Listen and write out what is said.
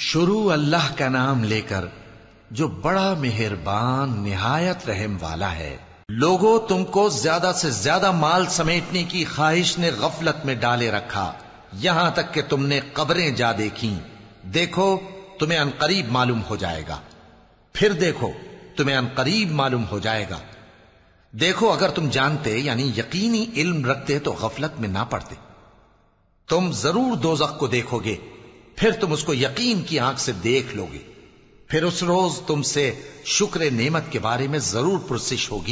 शुरू अल्लाह का नाम लेकर जो बड़ा मेहरबान निहायत रहम वाला है लोगों तुमको ज्यादा से ज्यादा माल समेटने की ख्वाहिश ने गफलत में डाले रखा यहां तक कि तुमने कब्रें जा देखी देखो तुम्हें अनकरीब मालूम हो जाएगा फिर देखो तुम्हें अनकरीब मालूम हो जाएगा देखो अगर तुम जानते यानी यकीनी इल्म रखते तो गफलत में ना पड़ते तुम जरूर दोजख को देखोगे फिर तुम उसको यकीन की आंख से देख लोगे फिर उस रोज तुमसे शुक्र नेमत के बारे में जरूर पुरसिश होगी